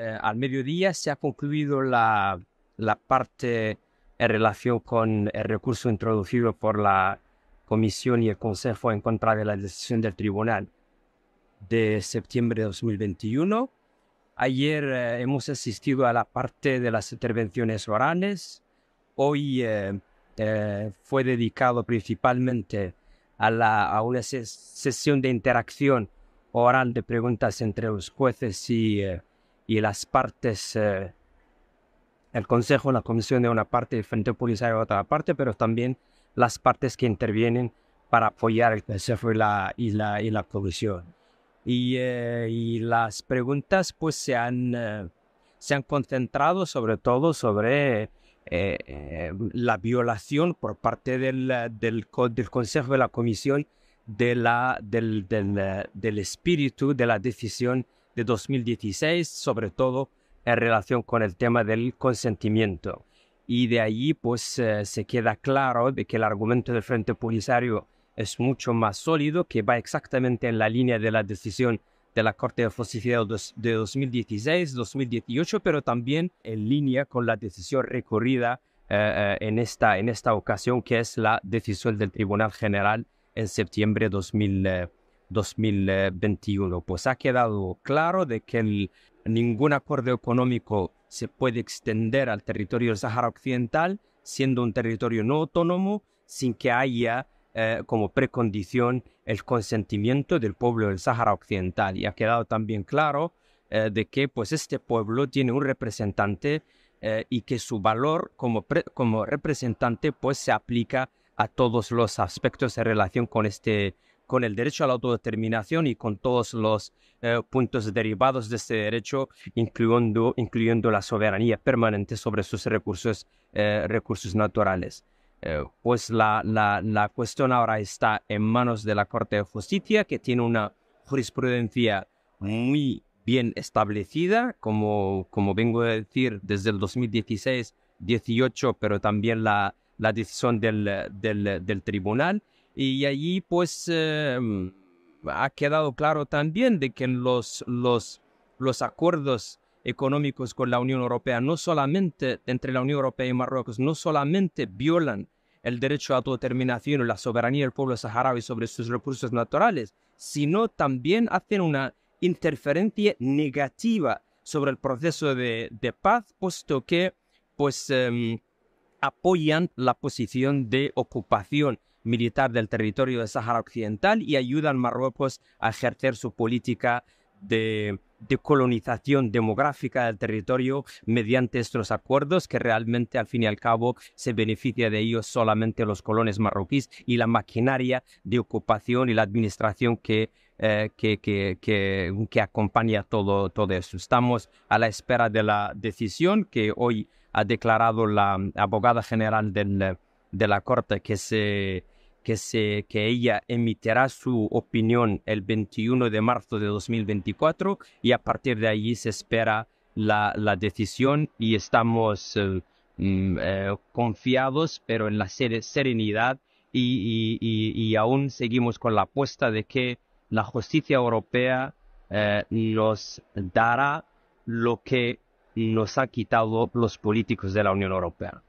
Eh, al mediodía se ha concluido la, la parte en relación con el recurso introducido por la Comisión y el Consejo en contra de la decisión del Tribunal de septiembre de 2021. Ayer eh, hemos asistido a la parte de las intervenciones orales. Hoy eh, fue dedicado principalmente a, la, a una sesión de interacción oral de preguntas entre los jueces y y las partes, eh, el Consejo, la Comisión de una parte, el Frente policial de otra parte, pero también las partes que intervienen para apoyar el Consejo y la, y y la Comisión. Eh, y, las preguntas pues se han, eh, se han concentrado sobre todo sobre la violación por parte del, Consejo y la Comisión de la, del espíritu de la decisión de 2016, sobre todo en relación con el tema del consentimiento. Y de allí pues eh, se queda claro de que el argumento del Frente Polisario es mucho más sólido, que va exactamente en la línea de la decisión de la Corte de Justicia de 2016-2018, pero también en línea con la decisión recorrida eh, eh, en, esta, en esta ocasión, que es la decisión del Tribunal General en septiembre de 2000, 2021. Pues ha quedado claro de que ningún acuerdo económico se puede extender al territorio del Sahara Occidental, siendo un territorio no autónomo, sin que haya eh, como precondición el consentimiento del pueblo del Sahara Occidental. Y ha quedado también claro eh, de que pues, este pueblo tiene un representante eh, y que su valor como, como representante pues, se aplica a todos los aspectos en relación con este con el derecho a la autodeterminación y con todos los eh, puntos derivados de este derecho, incluyendo, incluyendo la soberanía permanente sobre sus recursos, eh, recursos naturales. Eh, pues la, la, la, cuestión ahora está en manos de la Corte de Justicia, que tiene una jurisprudencia muy bien establecida, como, como vengo a decir, desde el 2016, 18, pero también la, la decisión del, del, del tribunal y allí pues em, ha quedado claro también de que los, los, acuerdos económicos con la Unión Europea, no solamente entre la Unión Europea y Marruecos, no solamente violan el derecho a autodeterminación y la soberanía del pueblo saharaui sobre sus recursos naturales, sino también hacen una interferencia negativa sobre el proceso de, paz, puesto que pues, em, apoyan la posición de ocupación militar del territorio de Sahara Occidental y ayudan Marruecos a ejercer su política de, colonización demográfica del territorio mediante estos acuerdos que realmente al fin y al cabo se beneficia de ellos solamente los colones marroquíes y la maquinaria de ocupación y la administración que, eh, que, que, que, acompaña todo, todo esto. Estamos a la espera de la decisión que hoy ha declarado la abogada general de la Corte que se que, ella emitirá su opinión el 21 de marzo de 2024 y a partir de allí se espera la, decisión y estamos eh, mm, eh, confiados, pero en la serenidad y, aún seguimos con la apuesta de que la justicia europea eh, nos dará lo que nos ha quitado los políticos de la Unión Europea.